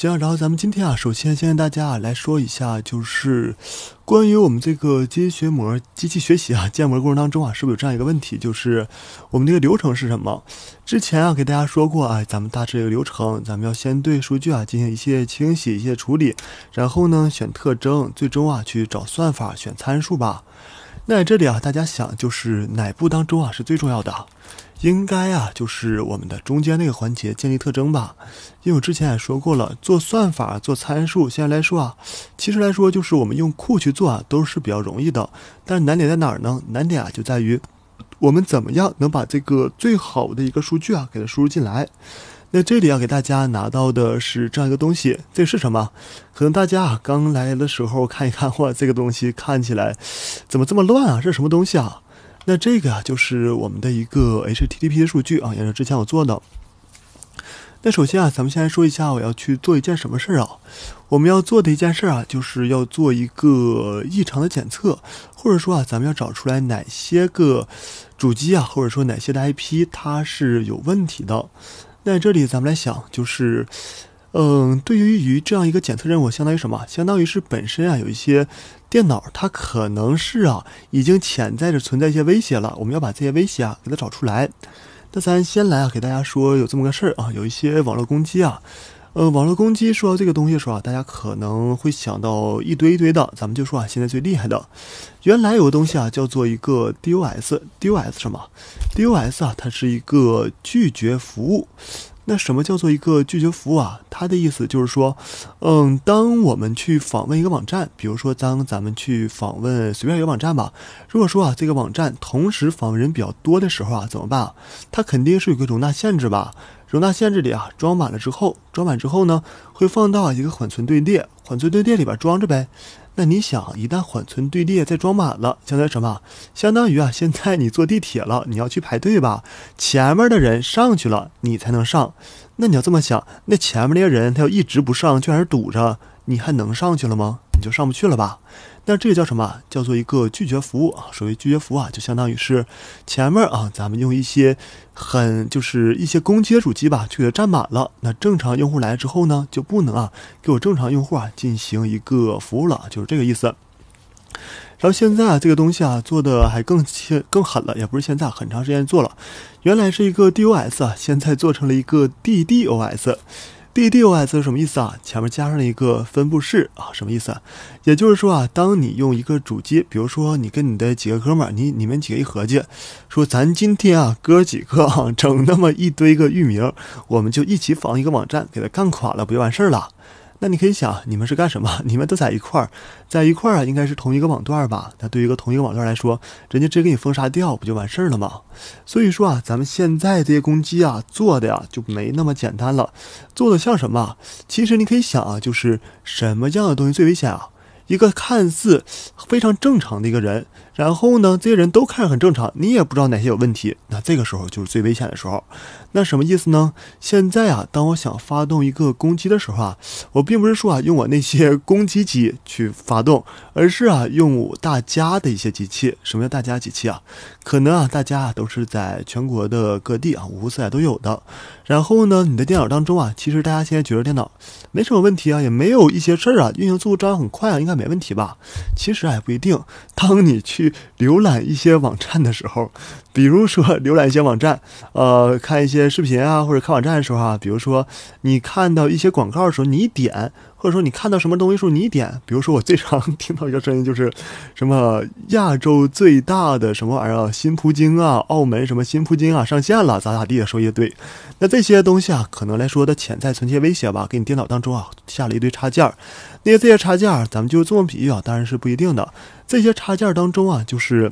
行，然后咱们今天啊，首先先跟大家啊来说一下，就是关于我们这个机器学模、机器学习啊，建模过程当中啊，是不是有这样一个问题，就是我们这个流程是什么？之前啊给大家说过啊，咱们大致一个流程，咱们要先对数据啊进行一些清洗、一些处理，然后呢选特征，最终啊去找算法、选参数吧。那这里啊，大家想，就是哪步当中啊是最重要的？应该啊，就是我们的中间那个环节，建立特征吧。因为我之前也说过了，做算法、做参数，现在来说啊，其实来说就是我们用库去做啊，都是比较容易的。但是难点在哪儿呢？难点啊，就在于我们怎么样能把这个最好的一个数据啊，给它输入进来。那这里要给大家拿到的是这样一个东西，这是什么？可能大家啊刚来的时候看一看，哇，这个东西看起来怎么这么乱啊？这是什么东西啊？那这个啊就是我们的一个 HTTP 的数据啊，也是之前我做的。那首先啊，咱们先来说一下我要去做一件什么事儿啊？我们要做的一件事啊，就是要做一个异常的检测，或者说啊，咱们要找出来哪些个主机啊，或者说哪些的 IP 它是有问题的。那这里咱们来想，就是，嗯，对于于这样一个检测任务，相当于什么？相当于是本身啊，有一些电脑，它可能是啊，已经潜在着存在一些威胁了。我们要把这些威胁啊，给它找出来。那咱先来啊，给大家说有这么个事儿啊，有一些网络攻击啊。呃，网络攻击说到这个东西的时候啊，大家可能会想到一堆一堆的。咱们就说啊，现在最厉害的，原来有个东西啊，叫做一个 DOS。DOS 什么？DOS 啊，它是一个拒绝服务。那什么叫做一个拒绝服务啊？它的意思就是说，嗯，当我们去访问一个网站，比如说当咱们去访问随便一个网站吧，如果说啊这个网站同时访问人比较多的时候啊怎么办它肯定是有个容纳限制吧，容纳限制里啊装满了之后，装满之后呢会放到一个缓存队列，缓存队列里边装着呗。那你想，一旦缓存队列再装满了，相当于什么？相当于啊，现在你坐地铁了，你要去排队吧。前面的人上去了，你才能上。那你要这么想，那前面那些人，他要一直不上，就还是堵着，你还能上去了吗？你就上不去了吧。那这个叫什么？叫做一个拒绝服务啊。所谓拒绝服务啊，就相当于是前面啊，咱们用一些很就是一些攻击主机吧，给它占满了。那正常用户来之后呢，就不能啊，给我正常用户啊进行一个服务了，就是这个意思。然后现在啊，这个东西啊做的还更切更狠了，也不是现在，很长时间做了，原来是一个 DOS 啊，现在做成了一个 DDOS。DDoS 是什么意思啊？前面加上一个分布式啊，什么意思？也就是说啊，当你用一个主机，比如说你跟你的几个哥们儿，你你们几个一合计，说咱今天啊，哥几个啊，整那么一堆个域名，我们就一起仿一个网站，给它干垮了，不就完事儿了？那你可以想，你们是干什么？你们都在一块儿，在一块儿啊，应该是同一个网段吧？那对于一个同一个网段来说，人家直接给你封杀掉，不就完事儿了吗？所以说啊，咱们现在这些攻击啊，做的呀就没那么简单了，做的像什么？其实你可以想啊，就是什么样的东西最危险啊？一个看似非常正常的一个人。然后呢，这些人都看着很正常，你也不知道哪些有问题。那这个时候就是最危险的时候。那什么意思呢？现在啊，当我想发动一个攻击的时候啊，我并不是说啊用我那些攻击机去发动，而是啊用大家的一些机器。什么叫大家机器啊？可能啊大家都是在全国的各地啊五湖四海都有的。然后呢，你的电脑当中啊，其实大家现在觉得电脑没什么问题啊，也没有一些事儿啊，运行速度样很快啊，应该没问题吧？其实还不一定。当你去浏览一些网站的时候，比如说浏览一些网站，呃，看一些视频啊，或者看网站的时候啊，比如说你看到一些广告的时候，你一点。或者说你看到什么东西时候你点，比如说我最常听到一个声音就是，什么亚洲最大的什么玩意儿啊，新葡京啊，澳门什么新葡京啊上线了咋咋地的说一堆，那这些东西啊可能来说的潜在存些威胁吧，给你电脑当中啊下了一堆插件儿，那些这些插件儿咱们就这么比喻啊，当然是不一定的，这些插件儿当中啊就是。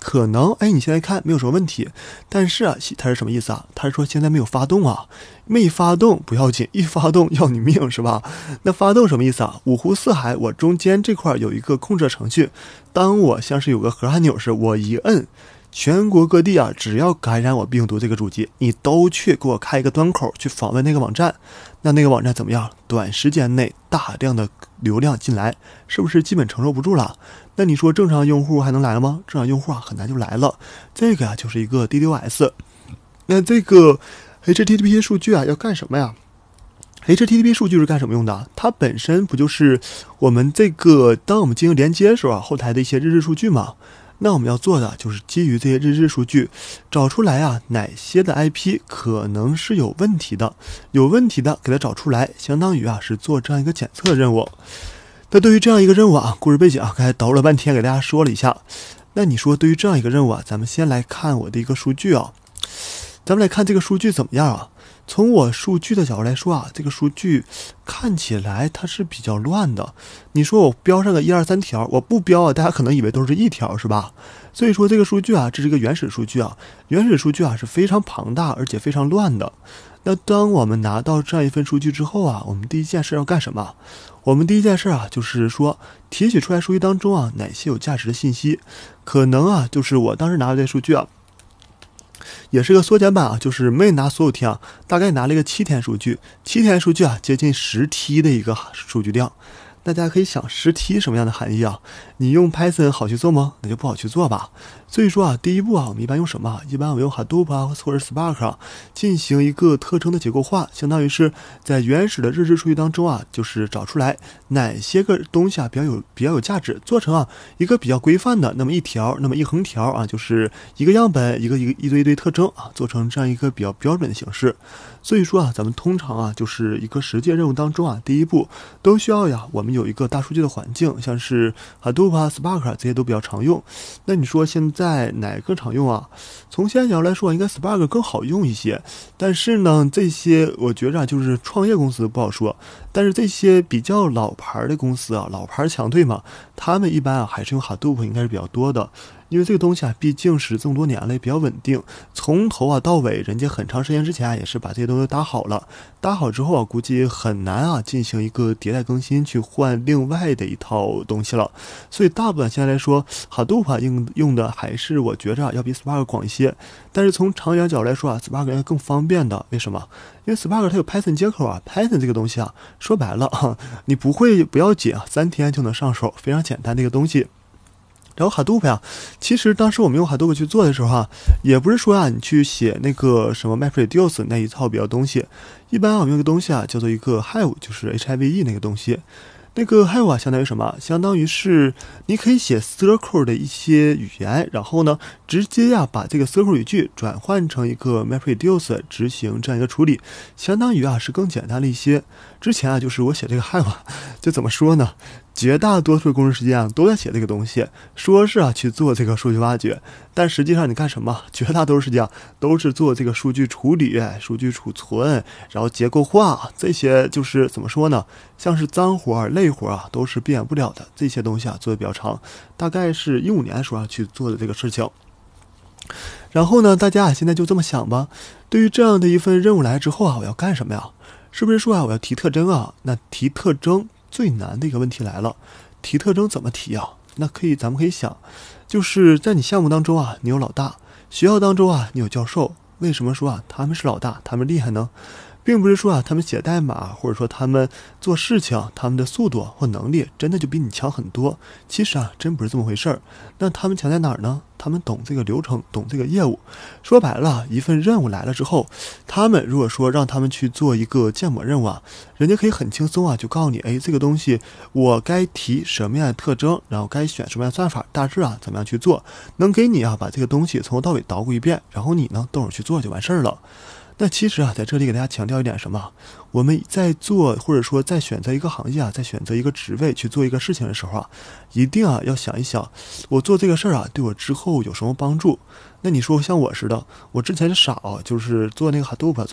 可能哎，你现在看没有什么问题，但是啊，他是什么意思啊？他是说现在没有发动啊，没发动不要紧，一发动要你命是吧？那发动什么意思啊？五湖四海，我中间这块有一个控制程序，当我像是有个核按钮时，我一摁，全国各地啊，只要感染我病毒这个主机，你都去给我开一个端口去访问那个网站，那那个网站怎么样？短时间内大量的流量进来，是不是基本承受不住了？那你说正常用户还能来了吗？正常用户啊很难就来了。这个啊就是一个 DDoS。那这个 HTTP 数据啊要干什么呀？HTTP 数据是干什么用的？它本身不就是我们这个当我们进行连接的时候啊，后台的一些日志数据吗？那我们要做的就是基于这些日志数据，找出来啊哪些的 IP 可能是有问题的，有问题的给它找出来，相当于啊是做这样一个检测任务。那对于这样一个任务啊，故事背景啊，刚才叨了半天，给大家说了一下。那你说，对于这样一个任务啊，咱们先来看我的一个数据啊，咱们来看这个数据怎么样啊？从我数据的角度来说啊，这个数据看起来它是比较乱的。你说我标上个一二三条，我不标啊，大家可能以为都是一条，是吧？所以说这个数据啊，这是一个原始数据啊，原始数据啊是非常庞大而且非常乱的。那当我们拿到这样一份数据之后啊，我们第一件事要干什么？我们第一件事啊，就是说提取出来数据当中啊哪些有价值的信息，可能啊就是我当时拿到这数据啊。也是个缩减版啊，就是没拿所有天啊，大概拿了一个七天数据，七天数据啊接近十 T 的一个数据量，大家可以想十 T 什么样的含义啊？你用 Python 好去做吗？那就不好去做吧。所以说啊，第一步啊，我们一般用什么一般我们用 Hadoop 啊或者 Spark 啊进行一个特征的结构化，相当于是在原始的日志数据当中啊，就是找出来哪些个东西啊比较有比较有价值，做成啊一个比较规范的那么一条，那么一横条啊，就是一个样本，一个一个一堆一堆特征啊，做成这样一个比较标准的形式。所以说啊，咱们通常啊就是一个实践任务当中啊，第一步都需要呀，我们有一个大数据的环境，像是 Hadoop 啊、Spark 啊这些都比较常用。那你说现在哪个常用啊？从现在角度来说，应该 Spark 更好用一些。但是呢，这些我觉着啊，就是创业公司不好说。但是这些比较老牌的公司啊，老牌强队嘛，他们一般啊还是用 Hadoop 应该是比较多的。因为这个东西啊，毕竟是这么多年了，也比较稳定。从头啊到尾，人家很长时间之前啊，也是把这些东西搭好了。搭好之后啊，估计很难啊进行一个迭代更新，去换另外的一套东西了。所以，大部分现在来说，哈 o 法应用的还是我觉着要比 Spark 广一些。但是从长远角度来说啊，Spark 更方便的。为什么？因为 Spark 它有 Python 接口啊。Python 这个东西啊，说白了，你不会不要紧啊，三天就能上手，非常简单的一个东西。然后哈杜 p 呀，其实当时我们用哈杜 p 去做的时候哈，也不是说啊，你去写那个什么 MapReduce 那一套比较东西。一般我们用个东西啊，叫做一个 Hive，就是 Hive 那个东西。那个 Hive 啊，相当于什么？相当于是你可以写 Circle 的一些语言，然后呢，直接呀，把这个 Circle 语句转换成一个 MapReduce 执行这样一个处理，相当于啊，是更简单了一些。之前啊，就是我写这个 Hive，就怎么说呢？绝大多数工程师实际都在写这个东西，说是啊去做这个数据挖掘，但实际上你干什么？绝大多数时间都是做这个数据处理、数据储存，然后结构化这些，就是怎么说呢？像是脏活累活啊，都是避免不了的。这些东西啊，做的比较长，大概是一五年的时候啊、去做的这个事情。然后呢，大家啊现在就这么想吧。对于这样的一份任务来之后啊，我要干什么呀？是不是说啊我要提特征啊？那提特征。最难的一个问题来了，提特征怎么提啊？那可以，咱们可以想，就是在你项目当中啊，你有老大；学校当中啊，你有教授。为什么说啊，他们是老大，他们厉害呢？并不是说啊，他们写代码或者说他们做事情，他们的速度或能力真的就比你强很多。其实啊，真不是这么回事儿。那他们强在哪儿呢？他们懂这个流程，懂这个业务。说白了，一份任务来了之后，他们如果说让他们去做一个建模任务啊，人家可以很轻松啊，就告诉你，哎，这个东西我该提什么样的特征，然后该选什么样的算法，大致啊怎么样去做，能给你啊把这个东西从头到尾捣鼓一遍，然后你呢动手去做就完事儿了。那其实啊，在这里给大家强调一点什么？我们在做或者说在选择一个行业啊，在选择一个职位去做一个事情的时候啊，一定啊要想一想，我做这个事儿啊对我之后有什么帮助？那你说像我似的，我之前傻，就是做那个多 d o o p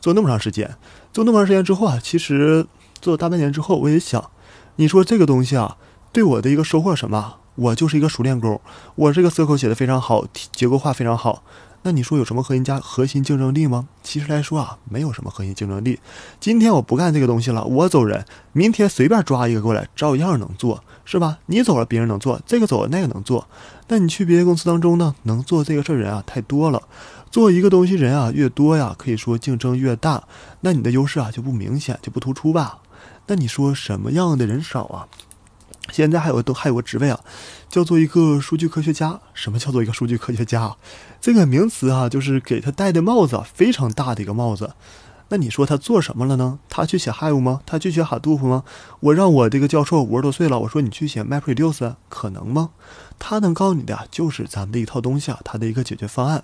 做那么长时间，做那么长时间之后啊，其实做了大半年之后，我也想，你说这个东西啊，对我的一个收获什么？我就是一个熟练工，我这个 r c l 写的非常好，结构化非常好。那你说有什么核心家核心竞争力吗？其实来说啊，没有什么核心竞争力。今天我不干这个东西了，我走人。明天随便抓一个过来，照样能做，是吧？你走了，别人能做；这个走了，那个能做。那你去别的公司当中呢，能做这个事儿人啊太多了。做一个东西人啊越多呀，可以说竞争越大。那你的优势啊就不明显，就不突出吧？那你说什么样的人少啊？现在还有都还有个职位啊，叫做一个数据科学家。什么叫做一个数据科学家这个名词啊，就是给他戴的帽子非常大的一个帽子。那你说他做什么了呢？他去写 Have 吗？他去写 Hadoop 吗？我让我这个教授五十多岁了，我说你去写 MapReduce，可能吗？他能告诉你的就是咱们的一套东西啊，它的一个解决方案。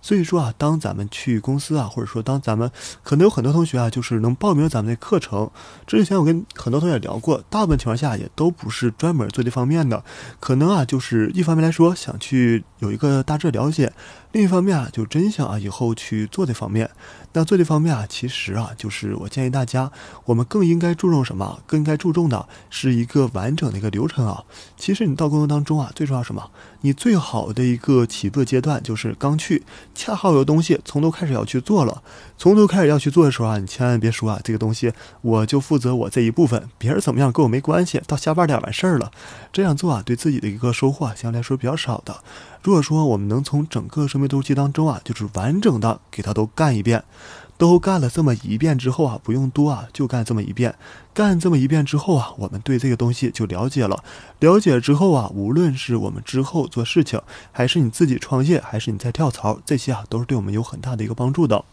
所以说啊，当咱们去公司啊，或者说当咱们可能有很多同学啊，就是能报名咱们的课程。之前我跟很多同学聊过，大部分情况下也都不是专门做这方面的，可能啊，就是一方面来说想去有一个大致了解，另一方面啊，就真想啊以后去做这方面。那做这方面啊，其实啊，就是我建议大家，我们更应该注重什么？更应该注重的是一个完整的一个流程啊。其实你到工作当中啊，最重要。叫什么？你最好的一个起步阶段就是刚去，恰好有东西从头开始要去做了，从头开始要去做的时候啊，你千万别说啊，这个东西我就负责我这一部分，别人怎么样跟我没关系，到下班点完事儿了。这样做啊，对自己的一个收获相对来说比较少的。如果说我们能从整个生命周期当中啊，就是完整的给它都干一遍。都干了这么一遍之后啊，不用多啊，就干这么一遍。干这么一遍之后啊，我们对这个东西就了解了。了解之后啊，无论是我们之后做事情，还是你自己创业，还是你在跳槽，这些啊，都是对我们有很大的一个帮助的。